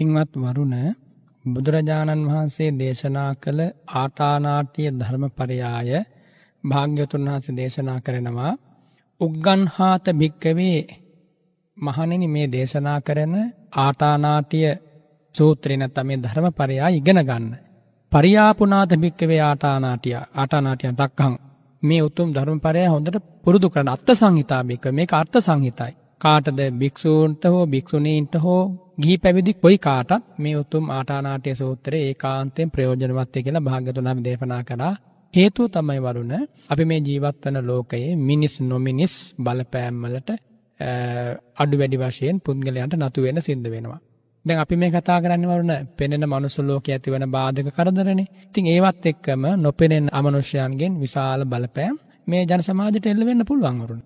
පින්වත් වරුණ බුදුරජාණන් වහන්සේ දේශනා කළ ආටානාට්‍ය ධර්මපරයාය භාග්‍යතුන් වහන්සේ දේශනා කරනවා උග්ගන්හාත භික්කවේ මහණෙනි මේ දේශනා කරන ආටානාට්‍ය සූත්‍රේ නැත්නම් මේ ධර්මපරයා ඉගෙන ගන්න. පරියාපුනාත භික්කවේ ආටානාට්‍ය ආටානාට්‍යන් රක්කම් මේ උතුම් ධර්මපරය හොඳට පුරුදු කරන අර්ථ සංහිතා භික්ක මේක අර්ථ සංහිතයි. කාටද භික්ෂූන්ට හෝ භික්ෂුණීන්ට හෝ ගිහි පැවිදි කොයි කාටත් මේ උතුම් ආටානාට්‍ය සූත්‍රය ඒකාන්තයෙන් ප්‍රයෝජනවත් වේ කියලා භාග්‍යතුන් වහන්සේ දේශනා කළා. හේතුව තමයි වරුණ අපි මේ ජීවත් වන ලෝකයේ මිනිස් නොමිනිස් බලපෑම් වලට අඩු වැඩි වශයෙන් පුද්ගලයන්ට නතු වෙන සිද්ධ වෙනවා. දැන් අපි මේ කතා කරන්න වරුණ පෙනෙන මනුස්ස ලෝකයේ ඇතිවන බාධක කරදරනේ. ඉතින් ඒවත් එක්කම නොපෙනෙන අමනුෂ්‍යයන්ගෙන් විශාල බලපෑම් මේ ජන සමාජයට එල්ල වෙන්න පුළුවන් වරුණ.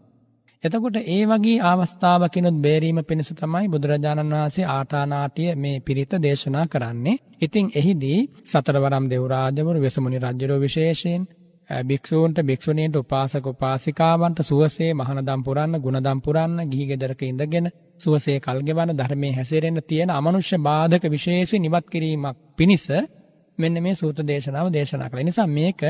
එතකොට ඒ වගේ අවස්ථාවකිනුත් බේරීම පිණිස තමයි බුදුරජාණන් වහන්සේ ආටානාටිය මේ පිරිත දේශනා කරන්නේ. ඉතින් එහිදී සතරවරම් දෙව්රාජවරු වෙසමුණි රජුරෝ විශේෂයෙන් භික්ෂූන්ට භික්ෂුණීන්ට උපාසක උපාසිකාවන්ට සුවසේ මහනදම් පුරන්න ගුණදම් පුරන්න ගිහි ගෙදරක ඉඳගෙන සුවසේ කල් ගෙවන ධර්මයේ හැසිරෙන්න තියෙන අමනුෂ්‍ය බාධක විශේෂයෙන් ඉවත් කිරීමක් පිණිස මෙන්න මේ සූත්‍ර දේශනාව දේශනා කළා. නිසා මේක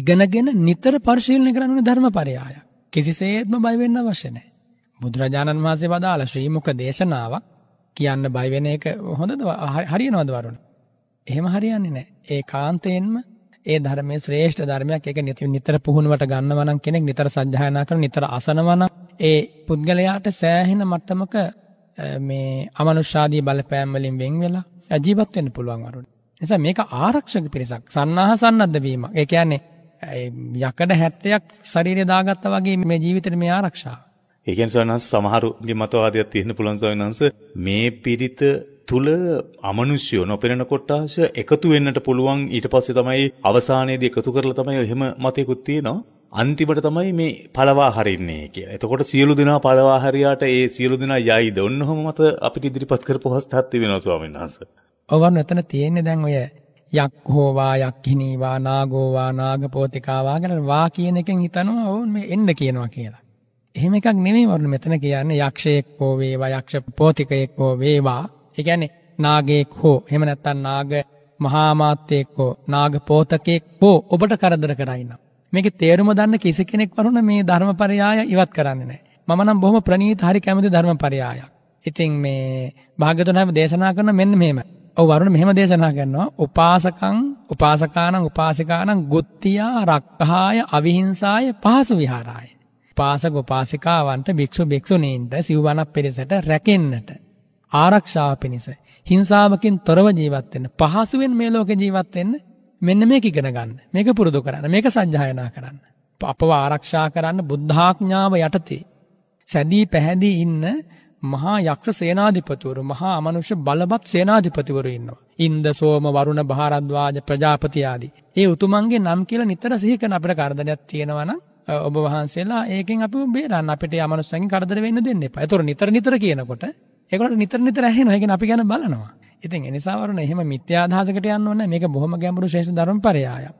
ඉගෙනගෙන නිතර පරිශීලනය කරන ධර්මපරයයක්. කිසිසේත්ම බයිවෙන්න අවශ්‍ය නෑ. බුදුරජාණන් වහන්සේ වදාළ ශ්‍රීමුක දේශනාවක් කියන්න බයිවෙන එක හොඳද හරියනවද වරුණ. එහෙම හරියන්නේ නෑ. ඒ කාන්තයෙන්ම ඒ ධර්මයේ ශ්‍රේෂ්ඨ ධර්මයක් ඒක නිතර පුහුණුවට ගන්නවනම් කෙනෙක් නිතර සජ්ජායනා කරන නිතර අසනවනම් ඒ පුද්ගලයාට සෑහෙන මට්ටමක මේ අමනුෂ්‍යාදී බලපෑම් වලින් වෙන් වෙලා ජීවත් වෙන්න පුළුවන් වරුණ. නිසා මේක ආරක්ෂක පිරිසක් සන්නාහ සන්නද්ධ වීම. ඒ කියන්නේ යකඩ 70ක් ශරීරය දාගත්තා වගේ මේ ජීවිතේ මේ ආරක්ෂාව. ඒ කියන්නේ සවනස් සමහරුගේ මතවාදයක් තියෙන්න පුළුවන් සවනස් මේ පිරිත තුල අමනුෂ්‍ය නොපෙනෙන කොටාශ එකතු වෙන්නට පුළුවන් ඊට පස්සේ තමයි අවසානයේදී එකතු කරලා තමයි එහෙම මතයකුත් තියෙනවා. අන්තිමට තමයි මේ පළවා හරින්නේ කියලා. එතකොට සියලු දෙනා පළවා හරියාට ඒ සියලු දෙනා යයිද? ඔන්නඔහම මත අපිට ඉදිරිපත් කරපු අවස්ථාවක් තිබෙනවා ස්වාමීන් වහන්සේ. ඔව් ගන්න එතන තියෙන්නේ දැන් ඔය යක්හෝවා යක්හිනීවා නාගෝවා නාගපෝතිකාවා ගැන වා කියන එකෙන් හිතනවා ඔවුන් මේ එන්න කියනවා කියලා. එහෙම එකක් නෙමේ වරුණ මෙතන කියන්නේ යක්ෂයෙක් හෝ වේවා යක්ෂ පෝතිකයෙක් හෝ වේවා ඒ කියන්නේ නාගයෙක් හෝ එහෙම නැත්නම් නාග මහාමාත්‍යයෙක් හෝ නාග පෝතකයෙක් හෝ ඔබට කරදර කරයිනම් මේකේ තේරුම දන්න කිසි කෙනෙක් වරුණ මේ ධර්මපරයාය ඉවත් කරන්නේ නැහැ. මම නම් බොහොම ප්‍රණීත හරි කැමති ධර්මපරයායක්. ඉතින් මේ භාග්‍යතුන් හැම දේශනා කරන මෙන්න මෙහෙම ඔව් වරුණ මෙහෙම දේශනා කරනවා උපාසකං උපාසකානං උපාසිකානං ගොත්තියා රක්ඛාය අවිහිංසාය පහසු විහාරාය. පාසක උපාසිකාවන්ට භික්ෂු භික්ෂුණීන්ට සිව්වනක් පිරිසට රැකෙන්නට ආරක්ෂාව පිණිස හිංසාවකින් තොරව ජීවත් වෙන්න පහසුවෙන් මේ ලෝකේ ජීවත් වෙන්න මෙන්න මේක ඉගෙන ගන්න. මේක පුරුදු කරන්න. මේක සජ්ජායනා කරන්න. අපව ආරක්ෂා කරන්න බුද්ධාඥාව යටතේ සැදී පැහැදී ඉන්න මහා යක්ෂ සේනාධිපතිවරු මහා අමනුෂ්‍ය බලවත් සේනාධිපතිවරු ඉන්නවා. ඉන්ද සෝම වරුණ භාරද්වාජ ප්‍රජාපති ආදී. ඒ උතුමන්ගේ නම් කියලා නිතර සිහි කරන අපිට කරදරයක් තියෙනවා නම් ඔබ වහන්සේලා ඒකෙන් අපි බේරන්න අපිට යමනුස්සයන් කරදර වෙන්න දෙන්න එපා. ඒතොර නිතර නිතර කියනකොට ඒකට නිතර නිතර ඇහෙනවා. ඒකෙන් අපි ගැන බලනවා. ඉතින් ඒ නිසා වරුණ එහෙම මිත්‍යා අදහසකට යන්න ඕනේ. මේක බොහොම ගැඹුරු ශේෂ ධර්ම පරයායක්.